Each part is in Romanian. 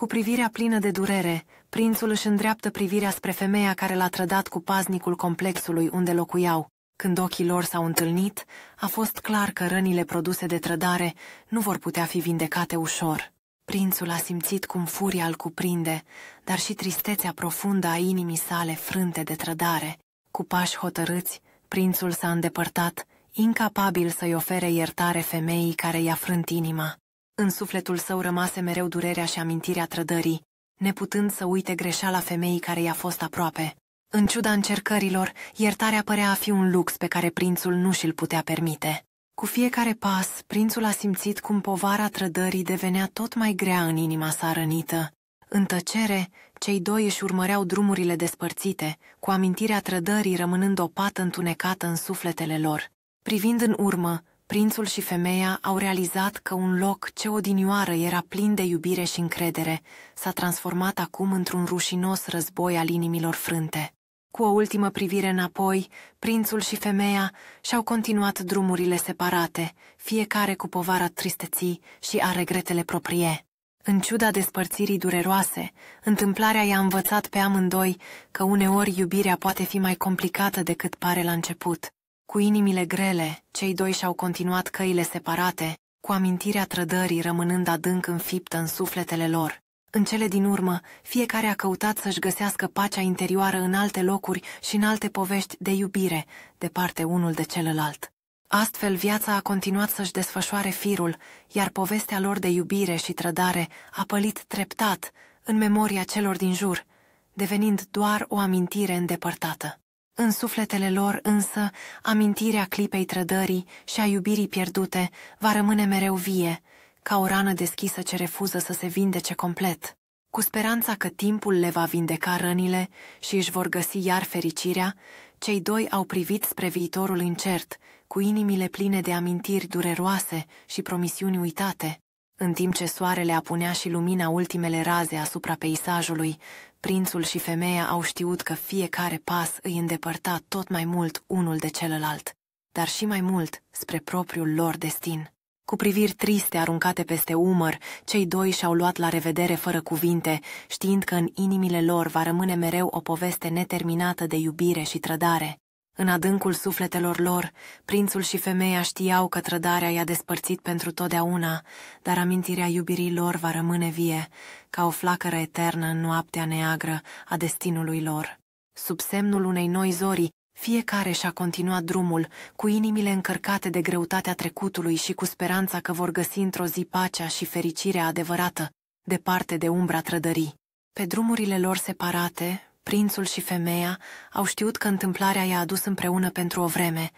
Cu privirea plină de durere, prințul își îndreaptă privirea spre femeia care l-a trădat cu paznicul complexului unde locuiau. Când ochii lor s-au întâlnit, a fost clar că rănile produse de trădare nu vor putea fi vindecate ușor. Prințul a simțit cum furia îl cuprinde, dar și tristețea profundă a inimii sale frânte de trădare. Cu pași hotărâți, prințul s-a îndepărtat, incapabil să-i ofere iertare femeii care i-a frânt inima. În sufletul său rămase mereu durerea și amintirea trădării, neputând să uite greșeala femeii care i-a fost aproape. În ciuda încercărilor, iertarea părea a fi un lux pe care prințul nu și-l putea permite. Cu fiecare pas, prințul a simțit cum povara trădării devenea tot mai grea în inima sa rănită. În tăcere, cei doi își urmăreau drumurile despărțite, cu amintirea trădării rămânând o pată întunecată în sufletele lor. Privind în urmă, prințul și femeia au realizat că un loc ce odinioară era plin de iubire și încredere s-a transformat acum într-un rușinos război al inimilor frânte. Cu o ultimă privire înapoi, prințul și femeia și-au continuat drumurile separate, fiecare cu povara tristeții și a regretele proprie. În ciuda despărțirii dureroase, întâmplarea i-a învățat pe amândoi că uneori iubirea poate fi mai complicată decât pare la început cu inimile grele, cei doi și-au continuat căile separate, cu amintirea trădării rămânând adânc înfiptă în sufletele lor. În cele din urmă, fiecare a căutat să-și găsească pacea interioară în alte locuri și în alte povești de iubire, departe unul de celălalt. Astfel, viața a continuat să-și desfășoare firul, iar povestea lor de iubire și trădare a pălit treptat în memoria celor din jur, devenind doar o amintire îndepărtată. În sufletele lor însă, amintirea clipei trădării și a iubirii pierdute va rămâne mereu vie, ca o rană deschisă ce refuză să se vindece complet, cu speranța că timpul le va vindeca rănile și își vor găsi iar fericirea, cei doi au privit spre viitorul incert, cu inimile pline de amintiri dureroase și promisiuni uitate, în timp ce soarele apunea și lumina ultimele raze asupra peisajului, prințul și femeia au știut că fiecare pas îi îndepărta tot mai mult unul de celălalt, dar și mai mult spre propriul lor destin. Cu priviri triste aruncate peste umăr, cei doi și-au luat la revedere fără cuvinte, știind că în inimile lor va rămâne mereu o poveste neterminată de iubire și trădare. În adâncul sufletelor lor, prințul și femeia știau că trădarea i-a despărțit pentru totdeauna, dar amintirea iubirii lor va rămâne vie, ca o flacără eternă în noaptea neagră a destinului lor. Sub semnul unei noi zori, fiecare și-a continuat drumul, cu inimile încărcate de greutatea trecutului și cu speranța că vor găsi într-o zi pacea și fericirea adevărată, departe de umbra trădării. Pe drumurile lor separate, Prințul și femeia au știut că întâmplarea i-a adus împreună pentru o vreme,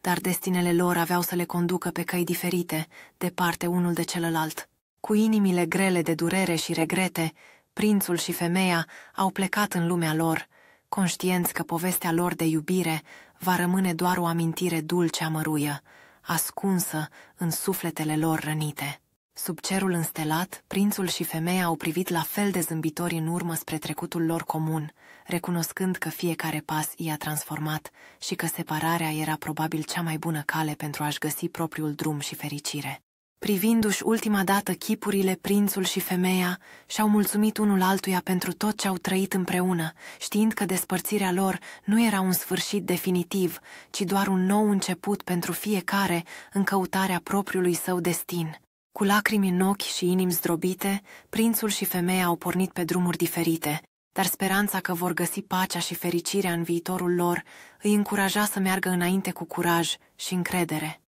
dar destinele lor aveau să le conducă pe căi diferite, departe unul de celălalt. Cu inimile grele de durere și regrete, prințul și femeia au plecat în lumea lor, conștienți că povestea lor de iubire va rămâne doar o amintire dulce amăruie, ascunsă în sufletele lor rănite. Sub cerul înstelat, prințul și femeia au privit la fel de zâmbitori în urmă spre trecutul lor comun, recunoscând că fiecare pas i-a transformat și că separarea era probabil cea mai bună cale pentru a-și găsi propriul drum și fericire. Privindu-și ultima dată chipurile, prințul și femeia și-au mulțumit unul altuia pentru tot ce au trăit împreună, știind că despărțirea lor nu era un sfârșit definitiv, ci doar un nou început pentru fiecare în căutarea propriului său destin. Cu lacrimi în ochi și inimi zdrobite, prințul și femeia au pornit pe drumuri diferite, dar speranța că vor găsi pacea și fericirea în viitorul lor îi încuraja să meargă înainte cu curaj și încredere.